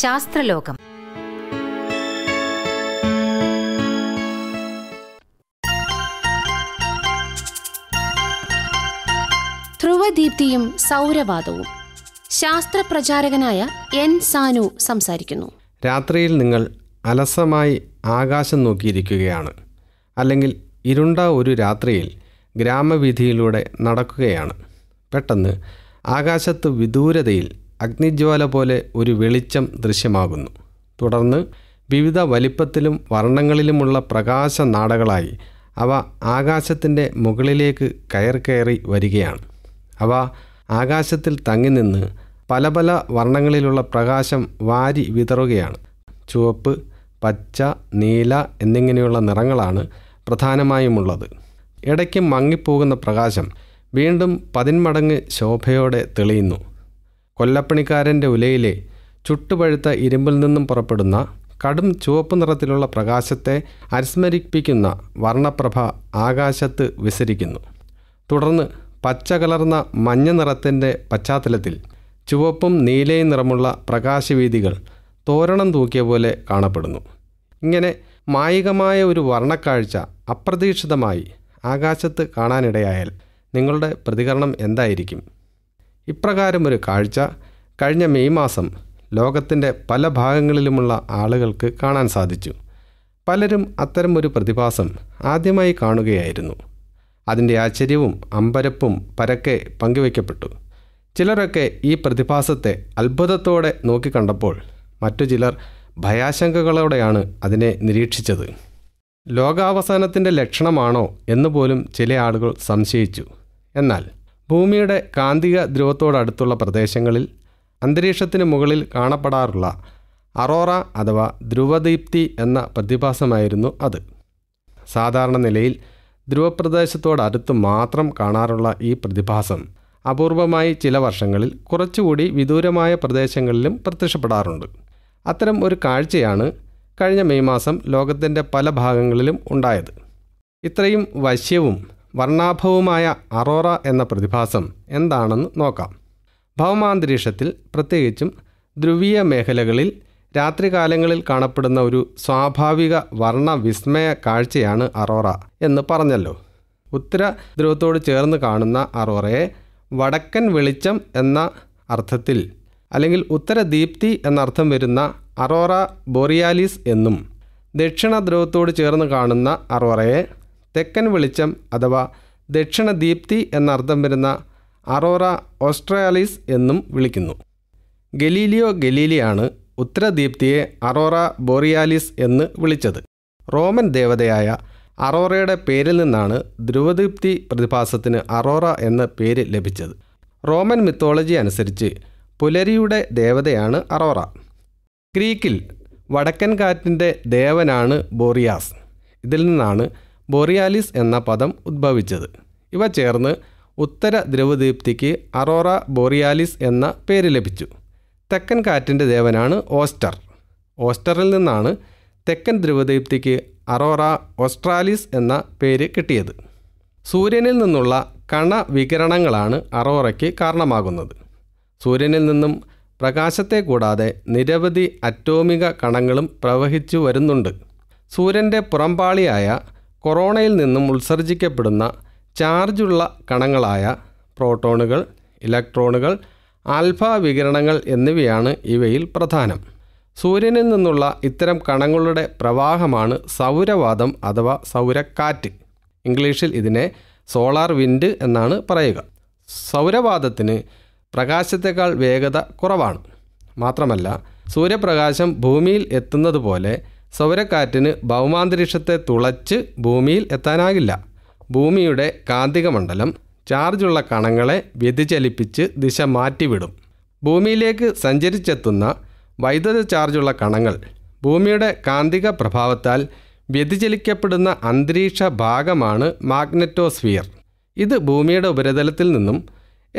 ശാസ്ത്രലോകം ധ്രുവദീപ്തിയും സൗരവാദവും ശാസ്ത്രപ്രചാരകനായ എൻ സാനു സംസാരിക്കുന്നു രാത്രിയിൽ നിങ്ങൾ അലസമായി ആകാശം നോക്കിയിരിക്കുകയാണ് അല്ലെങ്കിൽ ഇരുണ്ട ഒരു രാത്രിയിൽ ഗ്രാമവീഥിയിലൂടെ നടക്കുകയാണ് പെട്ടെന്ന് ആകാശത്ത് വിദൂരതയിൽ അഗ്നിജ്വാല പോലെ ഒരു വെളിച്ചം ദൃശ്യമാകുന്നു തുടർന്ന് വിവിധ വലിപ്പത്തിലും വർണ്ണങ്ങളിലുമുള്ള പ്രകാശ നാടകളായി അവ ആകാശത്തിൻ്റെ മുകളിലേക്ക് കയർ കയറി വരികയാണ് അവ ആകാശത്തിൽ തങ്ങി നിന്ന് പല പല വർണ്ണങ്ങളിലുള്ള പ്രകാശം വാരി വിതറുകയാണ് ചുവപ്പ് പച്ച നീല എന്നിങ്ങനെയുള്ള നിറങ്ങളാണ് പ്രധാനമായുമുള്ളത് ഇടയ്ക്ക് മങ്ങിപ്പോകുന്ന പ്രകാശം വീണ്ടും പതിന്മടങ്ങ് ശോഭയോടെ തെളിയുന്നു കൊല്ലപ്പണിക്കാരൻ്റെ ഉലയിലെ ചുട്ടുപഴുത്ത ഇരുമ്പിൽ നിന്നും പുറപ്പെടുന്ന കടും ചുവപ്പ് നിറത്തിലുള്ള പ്രകാശത്തെ അനുസ്മരിപ്പിക്കുന്ന വർണ്ണപ്രഭ ആകാശത്ത് വിസരിക്കുന്നു തുടർന്ന് പച്ച കലർന്ന മഞ്ഞ നിറത്തിൻ്റെ പശ്ചാത്തലത്തിൽ ചുവപ്പും നീലയും നിറമുള്ള പ്രകാശവീതികൾ തോരണം തൂക്കിയ പോലെ കാണപ്പെടുന്നു ഇങ്ങനെ മായികമായ ഒരു വർണ്ണക്കാഴ്ച അപ്രതീക്ഷിതമായി ആകാശത്ത് കാണാനിടയായാൽ നിങ്ങളുടെ പ്രതികരണം എന്തായിരിക്കും ഇപ്രകാരമൊരു കാഴ്ച കഴിഞ്ഞ മെയ് മാസം ലോകത്തിൻ്റെ പല ഭാഗങ്ങളിലുമുള്ള ആളുകൾക്ക് കാണാൻ സാധിച്ചു പലരും ഒരു പ്രതിഭാസം ആദ്യമായി കാണുകയായിരുന്നു അതിൻ്റെ ആശ്ചര്യവും അമ്പരപ്പും പരക്കെ പങ്കുവയ്ക്കപ്പെട്ടു ചിലരൊക്കെ ഈ പ്രതിഭാസത്തെ അത്ഭുതത്തോടെ നോക്കിക്കണ്ടപ്പോൾ മറ്റു ചിലർ ഭയാശങ്കകളോടെയാണ് അതിനെ നിരീക്ഷിച്ചത് ലോകാവസാനത്തിൻ്റെ ലക്ഷണമാണോ എന്ന് പോലും ചില ആളുകൾ സംശയിച്ചു എന്നാൽ ഭൂമിയുടെ കാന്തിക ധ്രുവത്തോടടുത്തുള്ള പ്രദേശങ്ങളിൽ അന്തരീക്ഷത്തിന് മുകളിൽ കാണപ്പെടാറുള്ള അറോറ അഥവാ ധ്രുവദീപ്തി എന്ന പ്രതിഭാസമായിരുന്നു അത് സാധാരണ നിലയിൽ ധ്രുവപ്രദേശത്തോടടുത്ത് മാത്രം കാണാറുള്ള ഈ പ്രതിഭാസം അപൂർവമായി ചില വർഷങ്ങളിൽ കുറച്ചുകൂടി വിദൂരമായ പ്രദേശങ്ങളിലും പ്രത്യക്ഷപ്പെടാറുണ്ട് അത്തരം ഒരു കാഴ്ചയാണ് കഴിഞ്ഞ മെയ് മാസം ലോകത്തിൻ്റെ പല ഭാഗങ്ങളിലും ഉണ്ടായത് ഇത്രയും വശ്യവും വർണ്ണാഭവുമായ അറോറ എന്ന പ്രതിഭാസം എന്താണെന്ന് നോക്കാം ഭൗമാന്തരീക്ഷത്തിൽ പ്രത്യേകിച്ചും ധ്രുവീയ മേഖലകളിൽ രാത്രികാലങ്ങളിൽ കാണപ്പെടുന്ന ഒരു സ്വാഭാവിക വർണ്ണ വിസ്മയ കാഴ്ചയാണ് അറോറ എന്ന് പറഞ്ഞല്ലോ ഉത്തര ധ്രുവത്തോട് ചേർന്ന് കാണുന്ന അറോറയെ വടക്കൻ വെളിച്ചം എന്ന അർത്ഥത്തിൽ അല്ലെങ്കിൽ ഉത്തര ദീപ്തി എന്നർത്ഥം വരുന്ന അറോറ ബോറിയാലിസ് എന്നും ദക്ഷിണ ധ്രുവത്തോട് ചേർന്ന് കാണുന്ന അറോറയെ തെക്കൻ വെളിച്ചം അഥവാ ദക്ഷിണ ദീപ്തി എന്നർത്ഥം വരുന്ന അറോറ ഓസ്ട്രേലിസ് എന്നും വിളിക്കുന്നു ഗലീലിയോ ഗലീലിയാണ് ഉത്തരദീപ്തിയെ അറോറ ബോറിയാലിസ് എന്ന് വിളിച്ചത് റോമൻ ദേവതയായ അറോറയുടെ പേരിൽ നിന്നാണ് ധ്രുവദീപ്തി പ്രതിഭാസത്തിന് അറോറ എന്ന പേര് ലഭിച്ചത് റോമൻ മിത്തോളജി അനുസരിച്ച് പുലരിയുടെ ദേവതയാണ് അറോറ ഗ്രീക്കിൽ വടക്കൻ കാറ്റിൻ്റെ ദേവനാണ് ബോറിയാസ് ഇതിൽ നിന്നാണ് ബൊറിയാലിസ് എന്ന പദം ഉദ്ഭവിച്ചത് ഇവ ചേർന്ന് ഉത്തര ധ്രുവദീപ്തിക്ക് അറോറ ബൊറിയാലിസ് എന്ന പേര് ലഭിച്ചു തെക്കൻ കാറ്റിൻ്റെ ദേവനാണ് ഓസ്റ്റർ ഓസ്റ്ററിൽ നിന്നാണ് തെക്കൻ ധ്രുവദീപ്തിക്ക് അറോറ ഓസ്ട്രാലിസ് എന്ന പേര് കിട്ടിയത് സൂര്യനിൽ നിന്നുള്ള കണ വികരണങ്ങളാണ് അറോറയ്ക്ക് കാരണമാകുന്നത് സൂര്യനിൽ നിന്നും പ്രകാശത്തെ കൂടാതെ നിരവധി അറ്റോമിക കണങ്ങളും പ്രവഹിച്ചു വരുന്നുണ്ട് സൂര്യൻ്റെ പുറംപാളിയായ കൊറോണയിൽ നിന്നും ഉത്സർജിക്കപ്പെടുന്ന ചാർജുള്ള കണങ്ങളായ പ്രോട്ടോണുകൾ ഇലക്ട്രോണുകൾ ആൽഫ വികിരണങ്ങൾ എന്നിവയാണ് ഇവയിൽ പ്രധാനം സൂര്യനിൽ നിന്നുള്ള ഇത്തരം കണങ്ങളുടെ പ്രവാഹമാണ് സൗരവാദം അഥവാ സൗരക്കാറ്റ് ഇംഗ്ലീഷിൽ ഇതിനെ സോളാർ വിൻഡ് എന്നാണ് പറയുക സൗരവാദത്തിന് പ്രകാശത്തേക്കാൾ വേഗത കുറവാണ് മാത്രമല്ല സൂര്യപ്രകാശം ഭൂമിയിൽ എത്തുന്നത് പോലെ സൗരക്കാറ്റിന് ഭൗമാന്തരീക്ഷത്തെ തുളച്ച് ഭൂമിയിൽ എത്താനാകില്ല ഭൂമിയുടെ കാന്തിക മണ്ഡലം ചാർജുള്ള കണങ്ങളെ വ്യതിചലിപ്പിച്ച് ദിശ മാറ്റിവിടും ഭൂമിയിലേക്ക് സഞ്ചരിച്ചെത്തുന്ന വൈദ്യുത ചാർജുള്ള കണങ്ങൾ ഭൂമിയുടെ കാന്തിക പ്രഭാവത്താൽ വ്യതിചലിക്കപ്പെടുന്ന അന്തരീക്ഷ ഭാഗമാണ് മാഗ്നറ്റോസ്ഫിയർ ഇത് ഭൂമിയുടെ ഉപരിതലത്തിൽ നിന്നും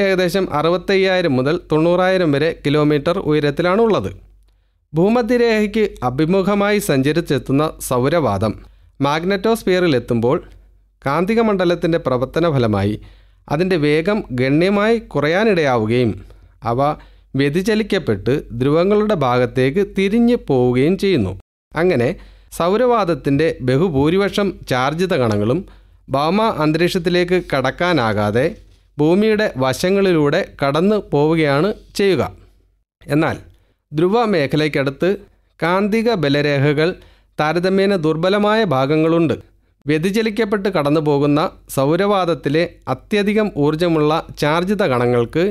ഏകദേശം അറുപത്തയ്യായിരം മുതൽ തൊണ്ണൂറായിരം വരെ കിലോമീറ്റർ ഉയരത്തിലാണുള്ളത് ഭൂമധ്യരേഖയ്ക്ക് അഭിമുഖമായി സഞ്ചരിച്ചെത്തുന്ന സൗരവാദം മാഗ്നറ്റോസ്ഫിയറിലെത്തുമ്പോൾ കാന്തിക മണ്ഡലത്തിൻ്റെ പ്രവർത്തന ഫലമായി അതിൻ്റെ വേഗം ഗണ്യമായി കുറയാനിടയാവുകയും അവ വ്യതിചലിക്കപ്പെട്ട് ധ്രുവങ്ങളുടെ ഭാഗത്തേക്ക് തിരിഞ്ഞ് പോവുകയും ചെയ്യുന്നു അങ്ങനെ സൗരവാദത്തിൻ്റെ ബഹുഭൂരിപക്ഷം ചാർജിത കണങ്ങളും ഭൗമ അന്തരീക്ഷത്തിലേക്ക് കടക്കാനാകാതെ ഭൂമിയുടെ വശങ്ങളിലൂടെ കടന്നു പോവുകയാണ് ചെയ്യുക എന്നാൽ ധ്രുവ മേഖലയ്ക്കടുത്ത് കാന്തിക ബലരേഖകൾ താരതമ്യേന ദുർബലമായ ഭാഗങ്ങളുണ്ട് വ്യതിചലിക്കപ്പെട്ട് കടന്നുപോകുന്ന സൗരവാദത്തിലെ അത്യധികം ഊർജമുള്ള ചാർജിത കണങ്ങൾക്ക്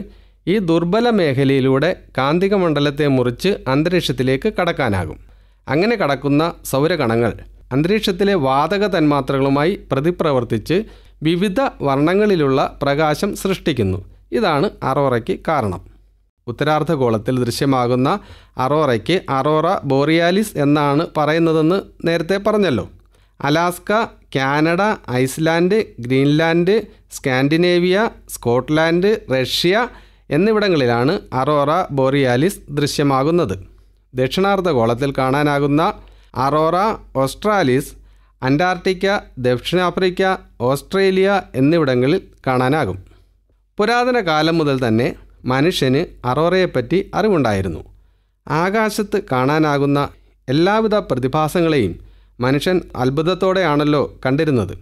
ഈ ദുർബല മേഖലയിലൂടെ കാന്തിക മണ്ഡലത്തെ മുറിച്ച് അന്തരീക്ഷത്തിലേക്ക് കടക്കാനാകും അങ്ങനെ കടക്കുന്ന സൗരകണങ്ങൾ അന്തരീക്ഷത്തിലെ വാതക തന്മാത്രകളുമായി പ്രതിപ്രവർത്തിച്ച് വിവിധ വർണ്ണങ്ങളിലുള്ള പ്രകാശം സൃഷ്ടിക്കുന്നു ഇതാണ് അറോറയ്ക്ക് കാരണം ഉത്തരാർദ്ധഗോളത്തിൽ ദൃശ്യമാകുന്ന അറോറയ്ക്ക് അറോറ ബോറിയാലിസ് എന്നാണ് പറയുന്നതെന്ന് നേരത്തെ പറഞ്ഞല്ലോ Alaska Canada Iceland Greenland Scandinavia Scotland Russia എന്നിവിടങ്ങളിലാണ് അറോറ ബോറിയാലിസ് ദൃശ്യമാകുന്നത് ദക്ഷിണാർദ്ധഗോളത്തിൽ കാണാനാകുന്ന അറോറ ഓസ്ട്രാലിസ് അന്റാർട്ടിക്ക ദക്ഷിണാഫ്രിക്ക ഓസ്ട്രേലിയ എന്നിവിടങ്ങളിൽ കാണാനാകും പുരാതന കാലം മുതൽ തന്നെ മനുഷ്യന് അറോറയെപ്പറ്റി അറിവുണ്ടായിരുന്നു ആകാശത്ത് കാണാനാകുന്ന എല്ലാവിധ പ്രതിഭാസങ്ങളെയും മനുഷ്യൻ അത്ഭുതത്തോടെയാണല്ലോ കണ്ടിരുന്നത്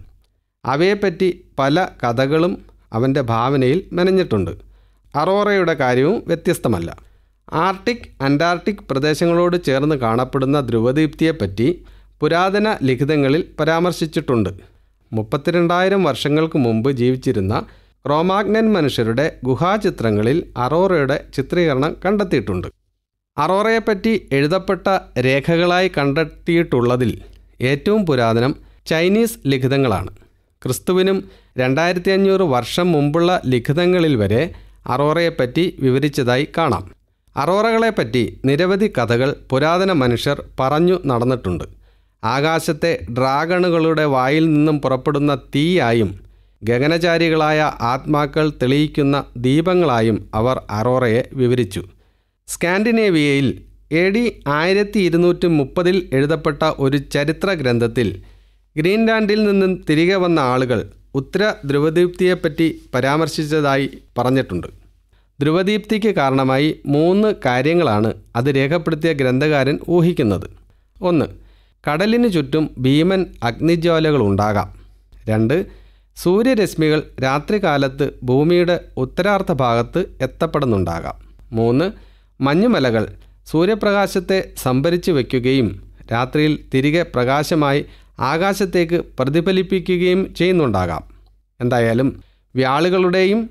അവയെപ്പറ്റി പല കഥകളും അവൻ്റെ ഭാവനയിൽ മെനഞ്ഞിട്ടുണ്ട് അറോറയുടെ കാര്യവും വ്യത്യസ്തമല്ല ആർട്ടിക് അന്റാർട്ടിക് പ്രദേശങ്ങളോട് ചേർന്ന് കാണപ്പെടുന്ന ധ്രുവദീപ്തിയെപ്പറ്റി പുരാതന ലിഖിതങ്ങളിൽ പരാമർശിച്ചിട്ടുണ്ട് മുപ്പത്തിരണ്ടായിരം വർഷങ്ങൾക്ക് മുമ്പ് ജീവിച്ചിരുന്ന റോമാഗ്നൻ മനുഷ്യരുടെ ഗുഹാചിത്രങ്ങളിൽ അറോറയുടെ ചിത്രീകരണം കണ്ടെത്തിയിട്ടുണ്ട് അറോറയെപ്പറ്റി എഴുതപ്പെട്ട രേഖകളായി കണ്ടെത്തിയിട്ടുള്ളതിൽ ഏറ്റവും പുരാതനം ചൈനീസ് ലിഖിതങ്ങളാണ് ക്രിസ്തുവിനും രണ്ടായിരത്തി അഞ്ഞൂറ് വർഷം മുമ്പുള്ള ലിഖിതങ്ങളിൽ വരെ അറോറയെപ്പറ്റി വിവരിച്ചതായി കാണാം അറോറകളെപ്പറ്റി നിരവധി കഥകൾ പുരാതന മനുഷ്യർ പറഞ്ഞു നടന്നിട്ടുണ്ട് ആകാശത്തെ ഡ്രാഗണുകളുടെ വായിൽ നിന്നും പുറപ്പെടുന്ന തീയായും ഗഗനചാരികളായ ആത്മാക്കൾ തെളിയിക്കുന്ന ദീപങ്ങളായും അവർ അറോറയെ വിവരിച്ചു സ്കാൻഡിനേവിയയിൽ എ ഡി ആയിരത്തി ഇരുന്നൂറ്റി മുപ്പതിൽ എഴുതപ്പെട്ട ഒരു ചരിത്ര ഗ്രന്ഥത്തിൽ ഗ്രീൻലാൻഡിൽ നിന്നും തിരികെ വന്ന ആളുകൾ ഉത്തര ധ്രുവദീപ്തിയെപ്പറ്റി പരാമർശിച്ചതായി പറഞ്ഞിട്ടുണ്ട് ധ്രുവദീപ്തിക്ക് കാരണമായി മൂന്ന് കാര്യങ്ങളാണ് അത് രേഖപ്പെടുത്തിയ ഗ്രന്ഥകാരൻ ഊഹിക്കുന്നത് ഒന്ന് കടലിന് ചുറ്റും ഭീമൻ അഗ്നിജ്വാലകളുണ്ടാകാം രണ്ട് സൂര്യരശ്മികൾ രാത്രികാലത്ത് ഭൂമിയുടെ ഉത്തരാർത്ഥ ഭാഗത്ത് എത്തപ്പെടുന്നുണ്ടാകാം മൂന്ന് മഞ്ഞുമലകൾ സൂര്യപ്രകാശത്തെ സംഭരിച്ചു വയ്ക്കുകയും രാത്രിയിൽ തിരികെ പ്രകാശമായി ആകാശത്തേക്ക് പ്രതിഫലിപ്പിക്കുകയും ചെയ്യുന്നുണ്ടാകാം എന്തായാലും വ്യാളുകളുടെയും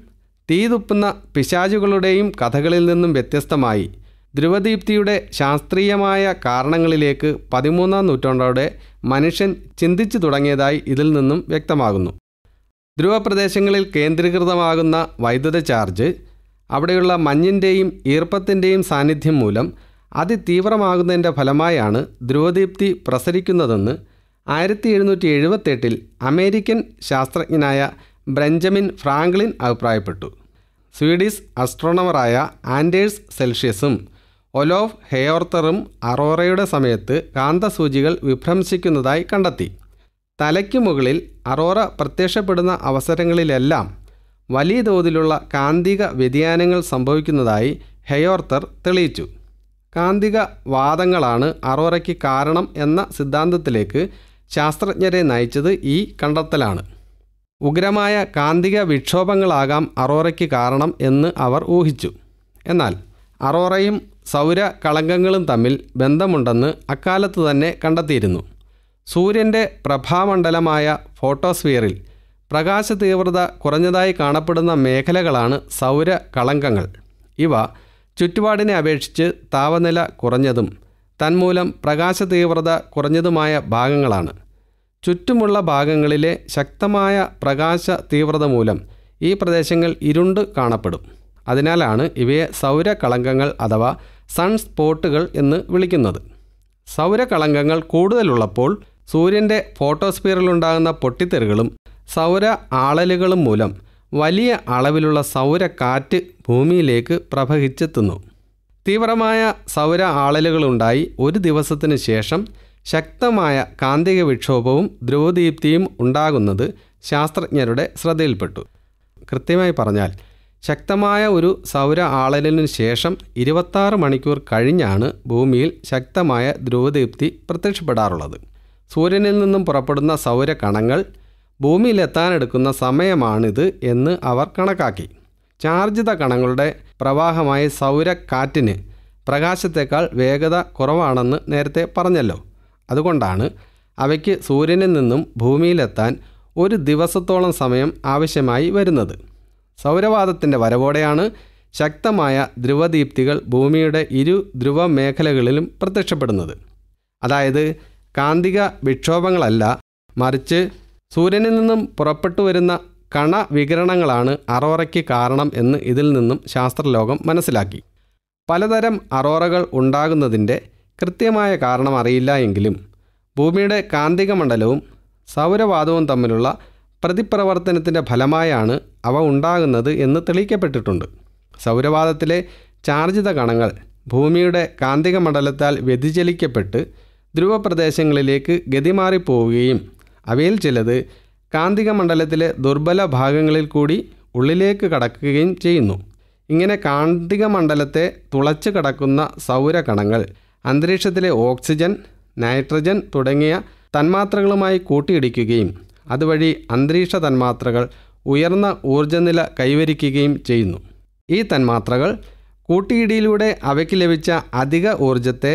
തീതുപ്പുന്ന പിശാചുകളുടെയും കഥകളിൽ നിന്നും വ്യത്യസ്തമായി ധ്രുവദീപ്തിയുടെ ശാസ്ത്രീയമായ കാരണങ്ങളിലേക്ക് പതിമൂന്നാം നൂറ്റാണ്ടോടെ മനുഷ്യൻ ചിന്തിച്ചു തുടങ്ങിയതായി ഇതിൽ നിന്നും വ്യക്തമാകുന്നു ധ്രുവപ്രദേശങ്ങളിൽ കേന്ദ്രീകൃതമാകുന്ന വൈദ്യുത ചാർജ് അവിടെയുള്ള മഞ്ഞിൻ്റെയും ഈർപ്പത്തിൻ്റെയും സാന്നിധ്യം മൂലം അതിതീവ്രമാകുന്നതിൻ്റെ ഫലമായാണ് ധ്രുവദീപ്തി പ്രസരിക്കുന്നതെന്ന് ആയിരത്തി എഴുന്നൂറ്റി എഴുപത്തെട്ടിൽ അമേരിക്കൻ ശാസ്ത്രജ്ഞനായ ബ്രഞ്ചമിൻ ഫ്രാങ്ക്ലിൻ അഭിപ്രായപ്പെട്ടു സ്വീഡിഷ് അസ്ട്രോണമറായ ആൻഡേഴ്സ് സെൽഷ്യസും ഒലോഫ് ഹെയോർത്തറും അറോറയുടെ സമയത്ത് കാന്തസൂചികൾ വിഭ്രംശിക്കുന്നതായി കണ്ടെത്തി തലയ്ക്ക് മുകളിൽ അറോറ പ്രത്യക്ഷപ്പെടുന്ന അവസരങ്ങളിലെല്ലാം വലിയ തോതിലുള്ള കാന്തിക വ്യതിയാനങ്ങൾ സംഭവിക്കുന്നതായി ഹെയോർത്തർ തെളിയിച്ചു കാന്തിക വാദങ്ങളാണ് അറോറയ്ക്ക് കാരണം എന്ന സിദ്ധാന്തത്തിലേക്ക് ശാസ്ത്രജ്ഞരെ നയിച്ചത് ഈ കണ്ടെത്തലാണ് ഉഗ്രമായ കാന്തിക വിക്ഷോഭങ്ങളാകാം അറോറയ്ക്ക് കാരണം എന്ന് അവർ ഊഹിച്ചു എന്നാൽ അറോറയും സൗര കളങ്കങ്ങളും തമ്മിൽ ബന്ധമുണ്ടെന്ന് അക്കാലത്ത് തന്നെ കണ്ടെത്തിയിരുന്നു സൂര്യൻ്റെ പ്രഭാമണ്ഡലമായ ഫോട്ടോസ്ഫിയറിൽ പ്രകാശ തീവ്രത കുറഞ്ഞതായി കാണപ്പെടുന്ന മേഖലകളാണ് സൗര കളങ്കങ്ങൾ ഇവ ചുറ്റുപാടിനെ അപേക്ഷിച്ച് താപനില കുറഞ്ഞതും തന്മൂലം പ്രകാശ തീവ്രത കുറഞ്ഞതുമായ ഭാഗങ്ങളാണ് ചുറ്റുമുള്ള ഭാഗങ്ങളിലെ ശക്തമായ പ്രകാശ തീവ്രത മൂലം ഈ പ്രദേശങ്ങൾ ഇരുണ്ട് കാണപ്പെടും അതിനാലാണ് ഇവയെ സൗര കളങ്കങ്ങൾ അഥവാ സൺസ്പോട്ടുകൾ എന്ന് വിളിക്കുന്നത് സൗര കളങ്കങ്ങൾ കൂടുതലുള്ളപ്പോൾ സൂര്യൻ്റെ ഫോട്ടോസ്ഫിയറിലുണ്ടാകുന്ന പൊട്ടിത്തെറികളും സൗര ആളലുകളും മൂലം വലിയ അളവിലുള്ള സൗര കാറ്റ് ഭൂമിയിലേക്ക് പ്രവഹിച്ചെത്തുന്നു തീവ്രമായ സൗര ആളലുകളുണ്ടായി ഒരു ദിവസത്തിനു ശേഷം ശക്തമായ കാന്തിക വിക്ഷോഭവും ധ്രുവദീപ്തിയും ഉണ്ടാകുന്നത് ശാസ്ത്രജ്ഞരുടെ ശ്രദ്ധയിൽപ്പെട്ടു കൃത്യമായി പറഞ്ഞാൽ ശക്തമായ ഒരു സൗര ആളലിനു ശേഷം ഇരുപത്താറ് മണിക്കൂർ കഴിഞ്ഞാണ് ഭൂമിയിൽ ശക്തമായ ധ്രുവദീപ്തി പ്രത്യക്ഷപ്പെടാറുള്ളത് സൂര്യനിൽ നിന്നും പുറപ്പെടുന്ന സൗരകണങ്ങൾ ഭൂമിയിലെത്താനെടുക്കുന്ന സമയമാണിത് എന്ന് അവർ കണക്കാക്കി ചാർജിത കണങ്ങളുടെ പ്രവാഹമായ സൗരക്കാറ്റിന് പ്രകാശത്തേക്കാൾ വേഗത കുറവാണെന്ന് നേരത്തെ പറഞ്ഞല്ലോ അതുകൊണ്ടാണ് അവയ്ക്ക് സൂര്യനിൽ നിന്നും ഭൂമിയിലെത്താൻ ഒരു ദിവസത്തോളം സമയം ആവശ്യമായി വരുന്നത് സൗരവാദത്തിൻ്റെ വരവോടെയാണ് ശക്തമായ ധ്രുവദീപ്തികൾ ഭൂമിയുടെ ഇരു ധ്രുവ മേഖലകളിലും പ്രത്യക്ഷപ്പെടുന്നത് അതായത് കാന്തിക വിക്ഷോഭങ്ങളല്ല മറിച്ച് സൂര്യനിൽ നിന്നും പുറപ്പെട്ടു വരുന്ന കണ അറോറയ്ക്ക് കാരണം എന്ന് ഇതിൽ നിന്നും ശാസ്ത്രലോകം മനസ്സിലാക്കി പലതരം അറോറകൾ ഉണ്ടാകുന്നതിൻ്റെ കൃത്യമായ കാരണം അറിയില്ല എങ്കിലും ഭൂമിയുടെ കാന്തിക മണ്ഡലവും സൗരവാതവും തമ്മിലുള്ള പ്രതിപ്രവർത്തനത്തിൻ്റെ ഫലമായാണ് അവ ഉണ്ടാകുന്നത് എന്ന് തെളിയിക്കപ്പെട്ടിട്ടുണ്ട് സൗരവാതത്തിലെ ചാർജിത കണങ്ങൾ ഭൂമിയുടെ കാന്തിക മണ്ഡലത്താൽ വ്യതിചലിക്കപ്പെട്ട് ധ്രുവപ്രദേശങ്ങളിലേക്ക് ഗതിമാറിപ്പോവുകയും അവയിൽ ചിലത് കാന്തിക മണ്ഡലത്തിലെ ദുർബല ഭാഗങ്ങളിൽ കൂടി ഉള്ളിലേക്ക് കടക്കുകയും ചെയ്യുന്നു ഇങ്ങനെ കാന്തിക മണ്ഡലത്തെ തുളച്ചു കടക്കുന്ന സൗരകണങ്ങൾ അന്തരീക്ഷത്തിലെ ഓക്സിജൻ നൈട്രജൻ തുടങ്ങിയ തന്മാത്രകളുമായി കൂട്ടിയിടിക്കുകയും അതുവഴി അന്തരീക്ഷ തന്മാത്രകൾ ഉയർന്ന ഊർജ്ജനില കൈവരിക്കുകയും ചെയ്യുന്നു ഈ തന്മാത്രകൾ കൂട്ടിയിടിയിലൂടെ അവയ്ക്ക് ലഭിച്ച അധിക ഊർജത്തെ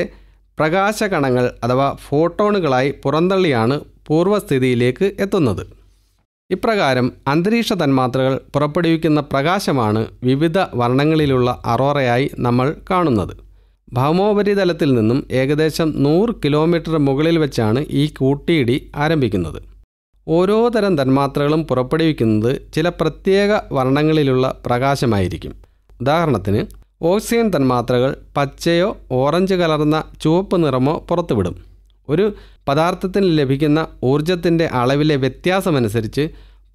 പ്രകാശകണങ്ങൾ അഥവാ ഫോട്ടോണുകളായി പുറന്തള്ളിയാണ് പൂർവ്വസ്ഥിതിയിലേക്ക് എത്തുന്നത് ഇപ്രകാരം അന്തരീക്ഷ തന്മാത്രകൾ പുറപ്പെടുവിക്കുന്ന പ്രകാശമാണ് വിവിധ വർണ്ണങ്ങളിലുള്ള അറോറയായി നമ്മൾ കാണുന്നത് ഭൗമോപരിതലത്തിൽ നിന്നും ഏകദേശം നൂറ് കിലോമീറ്റർ മുകളിൽ വെച്ചാണ് ഈ കൂട്ടിയിടി ആരംഭിക്കുന്നത് ഓരോ തരം തന്മാത്രകളും പുറപ്പെടുവിക്കുന്നത് ചില പ്രത്യേക വർണ്ണങ്ങളിലുള്ള പ്രകാശമായിരിക്കും ഉദാഹരണത്തിന് ഓക്സിജൻ തന്മാത്രകൾ പച്ചയോ ഓറഞ്ച് കലർന്ന ചുവപ്പ് നിറമോ പുറത്തുവിടും ഒരു പദാർത്ഥത്തിന് ലഭിക്കുന്ന ഊർജത്തിൻ്റെ അളവിലെ വ്യത്യാസമനുസരിച്ച്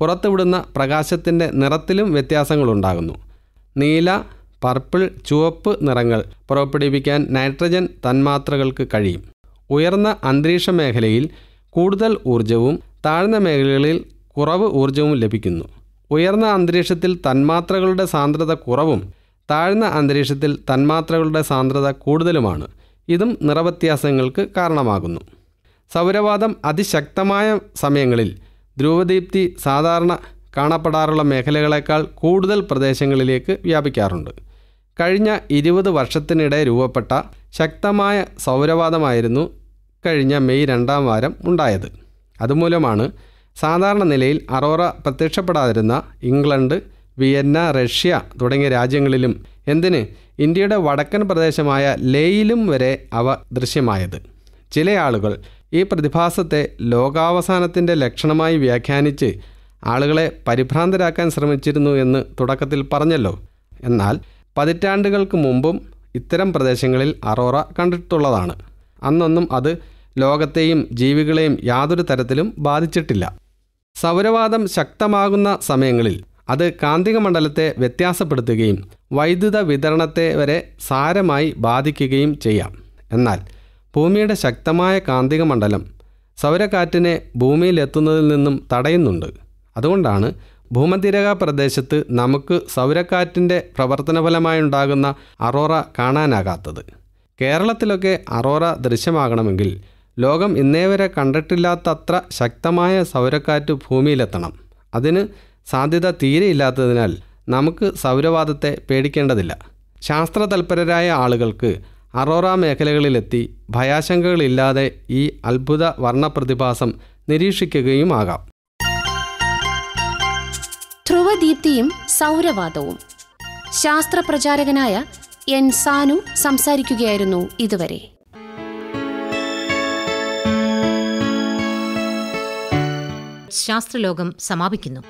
പുറത്തുവിടുന്ന പ്രകാശത്തിൻ്റെ നിറത്തിലും വ്യത്യാസങ്ങളുണ്ടാകുന്നു നീല പർപ്പിൾ ചുവപ്പ് നിറങ്ങൾ പുറപ്പെടുവിക്കാൻ നൈട്രജൻ തന്മാത്രകൾക്ക് കഴിയും ഉയർന്ന അന്തരീക്ഷ മേഖലയിൽ കൂടുതൽ ഊർജവും താഴ്ന്ന മേഖലകളിൽ കുറവ് ഊർജവും ലഭിക്കുന്നു ഉയർന്ന അന്തരീക്ഷത്തിൽ തന്മാത്രകളുടെ സാന്ദ്രത കുറവും താഴ്ന്ന അന്തരീക്ഷത്തിൽ തന്മാത്രകളുടെ സാന്ദ്രത കൂടുതലുമാണ് ഇതും നിറവ്യത്യാസങ്ങൾക്ക് കാരണമാകുന്നു സൗരവാദം അതിശക്തമായ സമയങ്ങളിൽ ധ്രുവദീപ്തി സാധാരണ കാണപ്പെടാറുള്ള മേഖലകളെക്കാൾ കൂടുതൽ പ്രദേശങ്ങളിലേക്ക് വ്യാപിക്കാറുണ്ട് കഴിഞ്ഞ ഇരുപത് വർഷത്തിനിടെ രൂപപ്പെട്ട ശക്തമായ സൗരവാദമായിരുന്നു കഴിഞ്ഞ മെയ് രണ്ടാം വാരം ഉണ്ടായത് അതുമൂലമാണ് സാധാരണ നിലയിൽ അറോറ പ്രത്യക്ഷപ്പെടാതിരുന്ന ഇംഗ്ലണ്ട് വിയന്ന റഷ്യ തുടങ്ങിയ രാജ്യങ്ങളിലും എന്തിന് ഇന്ത്യയുടെ വടക്കൻ പ്രദേശമായ ലേയിലും വരെ അവ ദൃശ്യമായത് ചില ആളുകൾ ഈ പ്രതിഭാസത്തെ ലോകാവസാനത്തിൻ്റെ ലക്ഷണമായി വ്യാഖ്യാനിച്ച് ആളുകളെ പരിഭ്രാന്തരാക്കാൻ ശ്രമിച്ചിരുന്നു എന്ന് തുടക്കത്തിൽ പറഞ്ഞല്ലോ എന്നാൽ പതിറ്റാണ്ടുകൾക്ക് മുമ്പും ഇത്തരം പ്രദേശങ്ങളിൽ അറോറ കണ്ടിട്ടുള്ളതാണ് അന്നൊന്നും അത് ലോകത്തെയും ജീവികളെയും യാതൊരു തരത്തിലും ബാധിച്ചിട്ടില്ല സൗരവാദം ശക്തമാകുന്ന സമയങ്ങളിൽ അത് കാന്തിക മണ്ഡലത്തെ വ്യത്യാസപ്പെടുത്തുകയും വൈദ്യുത വിതരണത്തെ വരെ സാരമായി ബാധിക്കുകയും ചെയ്യാം എന്നാൽ ഭൂമിയുടെ ശക്തമായ കാന്തിക മണ്ഡലം സൗരക്കാറ്റിനെ ഭൂമിയിലെത്തുന്നതിൽ നിന്നും തടയുന്നുണ്ട് അതുകൊണ്ടാണ് ഭൂമതിരക പ്രദേശത്ത് നമുക്ക് സൗരക്കാറ്റിൻ്റെ പ്രവർത്തനഫലമായുണ്ടാകുന്ന അറോറ കാണാനാകാത്തത് കേരളത്തിലൊക്കെ അറോറ ദൃശ്യമാകണമെങ്കിൽ ലോകം ഇന്നേ വരെ കണ്ടിട്ടില്ലാത്തത്ര ശക്തമായ സൗരക്കാറ്റ് ഭൂമിയിലെത്തണം അതിന് സാധ്യത തീരെയില്ലാത്തതിനാൽ നമുക്ക് സൗരവാദത്തെ പേടിക്കേണ്ടതില്ല ശാസ്ത്ര തൽപരരായ ആളുകൾക്ക് അറോറ മേഖലകളിലെത്തി ഭയാശങ്കകളില്ലാതെ ഈ അത്ഭുത വർണ്ണപ്രതിഭാസം നിരീക്ഷിക്കുകയും ആകാം ധ്രുവദീപ്തിയും സൗരവാദവും പ്രചാരകനായ എൻ സാനു സംസാരിക്കുകയായിരുന്നു ഇതുവരെ ശാസ്ത്രലോകം സമാപിക്കുന്നു